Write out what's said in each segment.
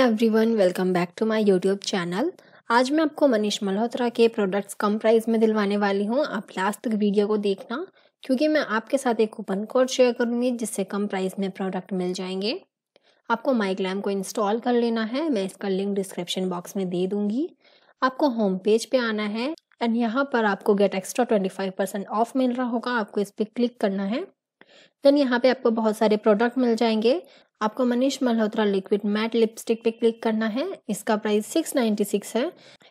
every everyone welcome back to my YouTube channel आज मैं आपको मनीष मल्होत्रा के प्रोडक्ट्स कम प्राइस में दिलवाने वाली हूँ आप लास्ट तक वीडियो को देखना क्योंकि मैं आपके साथ एक कूपन कोड शेयर करूँगी जिससे कम प्राइस में प्रोडक्ट मिल जाएंगे आपको माई ग्लैम को इंस्टॉल कर लेना है मैं इसका लिंक डिस्क्रिप्शन बॉक्स में दे दूँगी आपको होम पेज पर पे आना है एंड यहाँ पर आपको get extra twenty five percent off मिल रहा होगा आपको इस पर क्लिक करना है देन यहाँ पे आपको बहुत सारे प्रोडक्ट मिल जाएंगे आपको Manish Malhotra liquid matte lipstick पे क्लिक करना है इसका प्राइस सिक्स नाइन्टी सिक्स है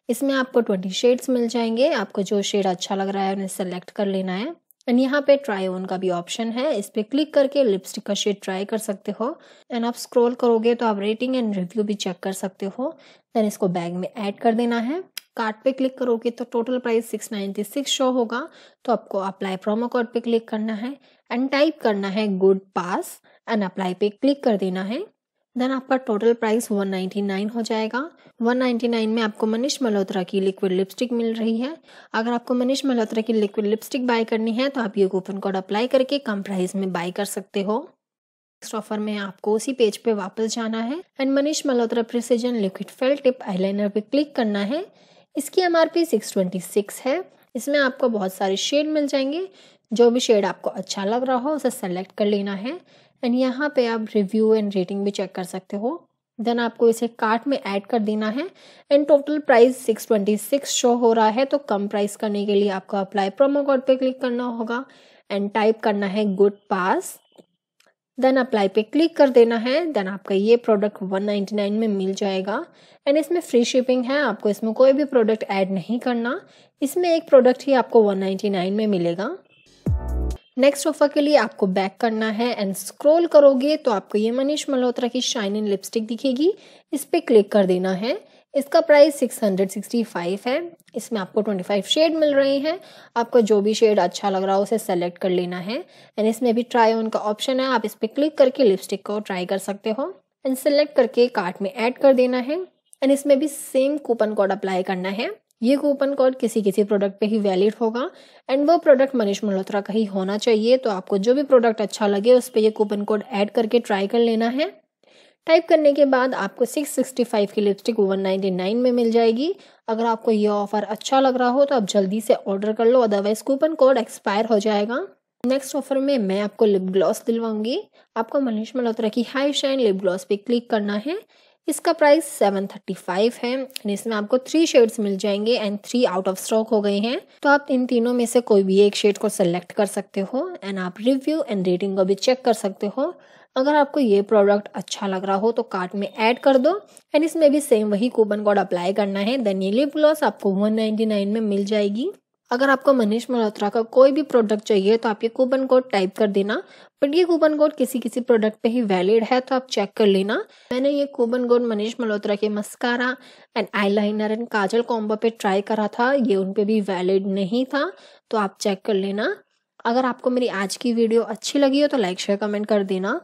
इसमें आपको ट्वेंटी शेड्स मिल जाएंगे आपको जो शेड अच्छा लग रहा है उन्हें सेलेक्ट कर लेना है एंड यहाँ पे ट्राई ऑन का भी ऑप्शन है इस पर क्लिक करके लिपस्टिक का शेड ट्राई कर सकते हो एंड आप स्क्रॉल करोगे तो आप रेटिंग एंड रिव्यू भी चेक कर सकते हो देन इसको बैग में ऐड कर देना है कार्ड पे क्लिक करोगे तो total price six six show होगा तो आपको अप्लाई प्रोमो कोड पे क्लिक करना है एंड टाइप करना है गुड पास एंड अप्लाई पे क्लिक कर देना है देन आपका टोटल प्राइस नाइन हो जाएगा नाइन में आपको मनीष मल्होत्रा की लिक्विड लिपस्टिक मिल रही है अगर आपको मनीष मल्होत्रा की लिक्विड लिपस्टिक बाय करनी है तो आप ये कूपन कोड अप्लाई करके कम प्राइस में बाय कर सकते हो नेक्स्ट ऑफर में आपको उसी पेज पे वापस जाना है and Manish Malhotra precision liquid felt tip eyeliner पे क्लिक करना है इसकी M R P six twenty six है इसमें आपको बहुत सारे शेड मिल जाएंगे जो भी शेड आपको अच्छा लग रहा हो उसे सेलेक्ट कर लेना है एंड यहाँ पे आप रिव्यू एंड रेटिंग भी चेक कर सकते हो देन आपको इसे कार्ट में ऐड कर देना है and total price six twenty six show हो रहा है तो कम प्राइस करने के लिए आपको अप्लाई प्रोमो कोड पे क्लिक करना होगा एंड टाइप करना है गुड पास देन अप्लाई पे क्लिक कर देना है देन आपका ये प्रोडक्ट 199 में मिल जाएगा एंड इसमें फ्री शिपिंग है आपको इसमें कोई भी प्रोडक्ट ऐड नहीं करना इसमें एक प्रोडक्ट ही आपको 199 में मिलेगा नेक्स्ट ऑफर के लिए आपको बैक करना है एंड स्क्रॉल करोगे तो आपको ये मनीष मल्होत्रा की शाइनिंग लिपस्टिक दिखेगी इस पर क्लिक कर देना है इसका प्राइस 665 है इसमें आपको 25 शेड मिल रहे हैं आपको जो भी शेड अच्छा लग रहा हो उसे सेलेक्ट कर लेना है एंड इसमें भी ट्राई ऑन का ऑप्शन है आप इस पर क्लिक करके लिपस्टिक को ट्राई कर सकते हो एंड सेलेक्ट करके कार्ट में ऐड कर देना है एंड इसमें भी सेम कूपन कोड अप्लाई करना है ये कूपन कोड किसी किसी प्रोडक्ट पे ही वैलिड होगा एंड वो प्रोडक्ट मनीष मल्होत्रा का ही होना चाहिए तो आपको जो भी प्रोडक्ट अच्छा लगे उस पर ये कूपन कोड ऐड करके ट्राई कर लेना है टाइप करने के बाद आपको 665 की लिपस्टिक 199 में मिल जाएगी अगर आपको यह ऑफर अच्छा लग रहा हो तो आप जल्दी से ऑर्डर कर लो अदरवाइज कूपन कोड एक्सपायर हो जाएगा नेक्स्ट ऑफर में मैं आपको लिप ग्लॉस दिलवाऊंगी आपको मनीष मल्होत्रा की हाई शाइन लिप ग्लॉस पे क्लिक करना है इसका प्राइस सेवन थर्टी फाइव है एंड इसमें आपको थ्री शेड्स मिल जाएंगे and three out of stock हो गए हैं तो आप इन तीनों में से कोई भी एक शेड को सेलेक्ट कर सकते हो एंड आप रिव्यू एंड रेटिंग को भी चेक कर सकते हो अगर आपको ये प्रोडक्ट अच्छा लग रहा हो तो कार्ट में ऐड कर दो एंड इसमें भी सेम वही कूपन कोड अप्लाई करना है देन ये लिप ग्लॉस आपको 199 में मिल जाएगी अगर आपको मनीष मल्होत्रा का कोई भी प्रोडक्ट चाहिए तो आप ये कूपन कोड टाइप कर देना बट ये कूपन कोड किसी किसी प्रोडक्ट पे ही वैलिड है तो आप चेक कर लेना मैंने ये कूपन कोड मनीष मल्होत्रा के mascara and eyeliner and kajal combo पे ट्राई करा था ये उन पे भी वैलिड नहीं था तो आप चेक कर लेना अगर आपको मेरी आज की वीडियो अच्छी लगी हो तो लाइक शेयर कमेंट कर देना